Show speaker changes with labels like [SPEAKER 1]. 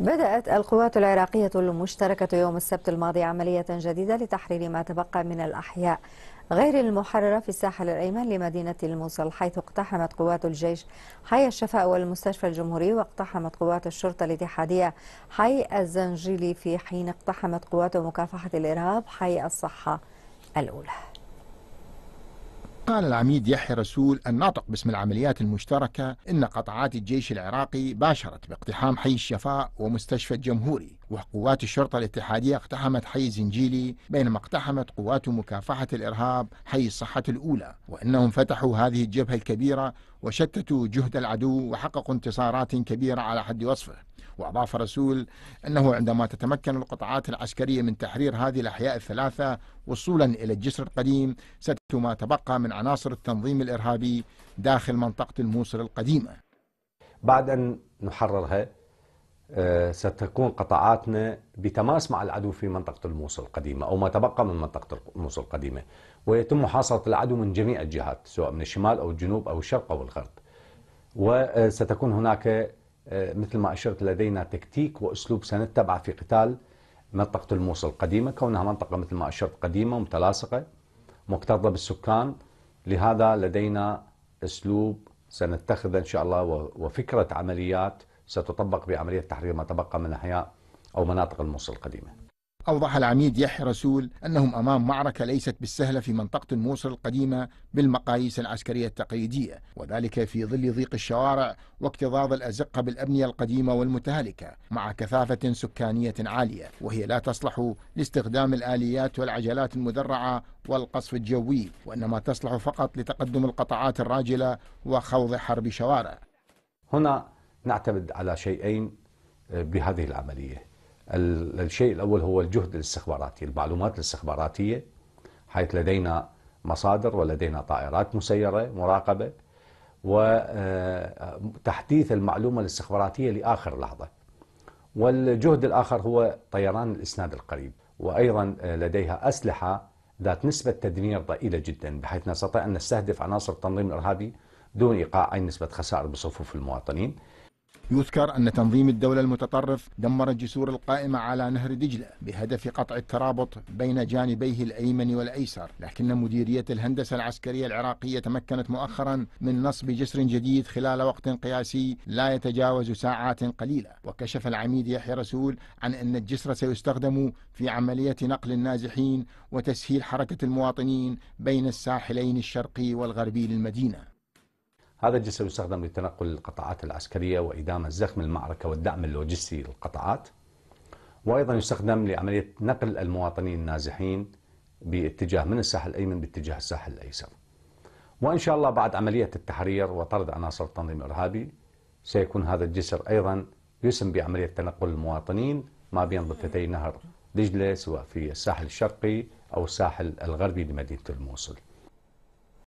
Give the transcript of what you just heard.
[SPEAKER 1] بدأت القوات العراقية المشتركة يوم السبت الماضي عملية جديدة لتحرير ما تبقى من الأحياء غير المحررة في الساحل الأيمن لمدينة الموصل حيث اقتحمت قوات الجيش حي الشفاء والمستشفى الجمهوري واقتحمت قوات الشرطة الاتحادية حي الزنجيلي في حين اقتحمت قوات مكافحة الإرهاب حي الصحة الأولى
[SPEAKER 2] قال العميد يحيى رسول الناطق باسم العمليات المشتركة إن قطعات الجيش العراقي باشرت باقتحام حي الشفاء ومستشفى الجمهوري وقوات الشرطة الاتحادية اقتحمت حي زنجيلي بينما اقتحمت قوات مكافحة الإرهاب حي الصحة الأولى وإنهم فتحوا هذه الجبهة الكبيرة وشتتوا جهد العدو وحققوا انتصارات كبيرة على حد وصفه وأضاف رسول أنه عندما تتمكن القطاعات العسكرية من تحرير هذه الأحياء الثلاثة وصولا إلى الجسر القديم ستكون ما تبقى من عناصر التنظيم الإرهابي داخل منطقة الموصل القديمة
[SPEAKER 1] بعد أن نحررها آه، ستكون قطاعاتنا بتماس مع العدو في منطقة الموصل القديمة أو ما تبقى من منطقة الموصل القديمة ويتم محاصرة العدو من جميع الجهات سواء من الشمال أو الجنوب أو الشرق أو الغرب وستكون هناك مثل ما أشرت لدينا تكتيك وأسلوب سنتبعه في قتال منطقة الموصل القديمة كونها منطقة مثل ما أشرت قديمة متلاصقة مكتظة بالسكان لهذا لدينا أسلوب سنتخذه إن شاء الله وفكرة عمليات ستطبق بعملية تحرير ما تبقى من أحياء أو مناطق الموصل القديمة
[SPEAKER 2] أوضح العميد يحيى رسول أنهم أمام معركة ليست بالسهلة في منطقة موصل القديمة بالمقاييس العسكرية التقليدية وذلك في ظل ضيق الشوارع واكتظاظ الأزقة بالأبنية القديمة والمتهالكة مع كثافة سكانية عالية وهي لا تصلح لاستخدام الآليات والعجلات المدرعة والقصف الجوي وإنما تصلح فقط لتقدم القطعات الراجلة وخوض حرب شوارع
[SPEAKER 1] هنا نعتمد على شيئين آه، بهذه العملية الشيء الأول هو الجهد الاستخباراتي المعلومات الاستخباراتية حيث لدينا مصادر ولدينا طائرات مسيرة مراقبة وتحديث آه، المعلومة الاستخباراتية لآخر لحظة والجهد الآخر هو طيران الإسناد القريب وأيضا آه، لديها أسلحة ذات نسبة تدمير ضئيلة جدا بحيث نستطيع أن نستهدف عناصر التنظيم الإرهابي
[SPEAKER 2] دون إيقاع أي نسبة خسائر بصفوف المواطنين يذكر أن تنظيم الدولة المتطرف دمر الجسور القائمة على نهر دجلة بهدف قطع الترابط بين جانبيه الأيمن والأيسر لكن مديرية الهندسة العسكرية العراقية تمكنت مؤخرا من نصب جسر جديد خلال وقت قياسي لا يتجاوز ساعات قليلة وكشف العميد يحيى رسول عن أن الجسر سيستخدم في عملية نقل النازحين وتسهيل حركة المواطنين بين الساحلين الشرقي والغربي للمدينة
[SPEAKER 1] هذا الجسر يستخدم لتنقل القطاعات العسكرية وإدامة زخم المعركة والدعم اللوجستي للقطاعات وأيضا يستخدم لعملية نقل المواطنين النازحين باتجاه من الساحل الأيمن باتجاه الساحل الأيسر وإن شاء الله بعد عملية التحرير وطرد عناصر التنظيم الإرهابي سيكون هذا الجسر أيضا يسم بعملية تنقل المواطنين ما بين ضفتي نهر دجلة سواء في الساحل الشرقي أو الساحل الغربي لمدينة الموصل